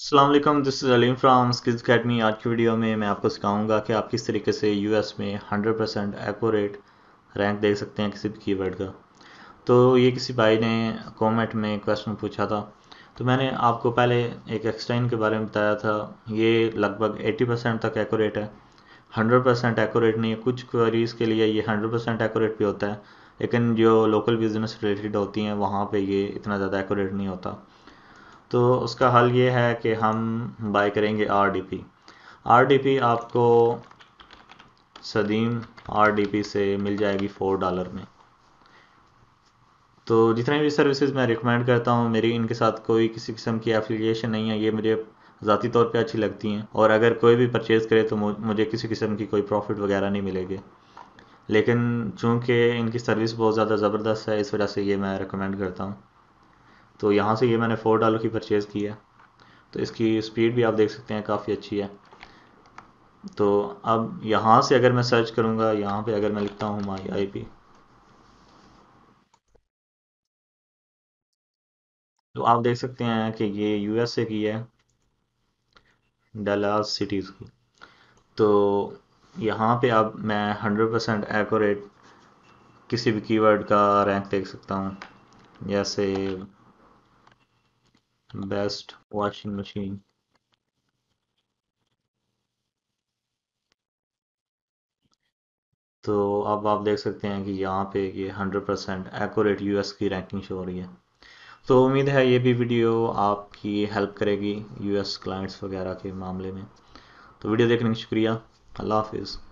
Aslam this is Aleem from Skills Academy आज की video में मैं आपको सिखाऊंगा कि आप किस तरीके से यूएस में 100 परसेंट एकोरेट रैंक देख सकते हैं किसी भी कीवर्ड का तो ये किसी भाई ने कमेंट में क्वेश्चन पूछा था तो मैंने आपको पहले एक एक्सटेन के बारे में बताया था ये लगभग 80 परसेंट तक एकोरेट है 100 परसेंट एकोरेट नहीं है कुछ क्वेरीज़ के लिए ये 100 परसेंट एकोरेट भी होता है लेकिन जो लोकल बिजनेस रिलेटेड होती हैं वहाँ पर ये इतना ज़्यादा एकोरेट नहीं होता तो उसका हल ये है कि हम बाय करेंगे आरडीपी आरडीपी आपको सदीम आरडीपी से मिल जाएगी फोर डॉलर में तो जितने भी सर्विसेज मैं रिकमेंड करता हूँ मेरी इनके साथ कोई किसी किस्म की एफिलिएशन नहीं है ये मुझे ज़ाती तौर पे अच्छी लगती हैं और अगर कोई भी परचेज़ करे तो मुझे किसी किस्म की कोई प्रॉफिट वगैरह नहीं मिलेगी लेकिन चूँकि इनकी सर्विस बहुत ज़्यादा ज़बरदस्त है इस वजह से ये मैं रिकमेंड करता हूँ तो यहाँ से ये मैंने फोर डॉलर की परचेज़ की है तो इसकी स्पीड भी आप देख सकते हैं काफ़ी अच्छी है तो अब यहाँ से अगर मैं सर्च करूँगा यहाँ पे अगर मैं लिखता हूँ माई आई पी तो आप देख सकते हैं कि ये यूएसए की है डलास सिटीज़ की तो यहाँ पे अब मैं 100% परसेंट एकोरेट किसी भी कीवर्ड का रैंक देख सकता हूँ जैसे बेस्ट वॉशिंग मशीन तो अब आप देख सकते हैं कि यहाँ पे ये हंड्रेड परसेंट एकट यूएस की रैंकिंग शो हो रही है तो उम्मीद है ये भी वीडियो आपकी हेल्प करेगी यूएस क्लाइंट्स वगैरह के मामले में तो वीडियो देखने का शुक्रिया अल्लाह हाफिज़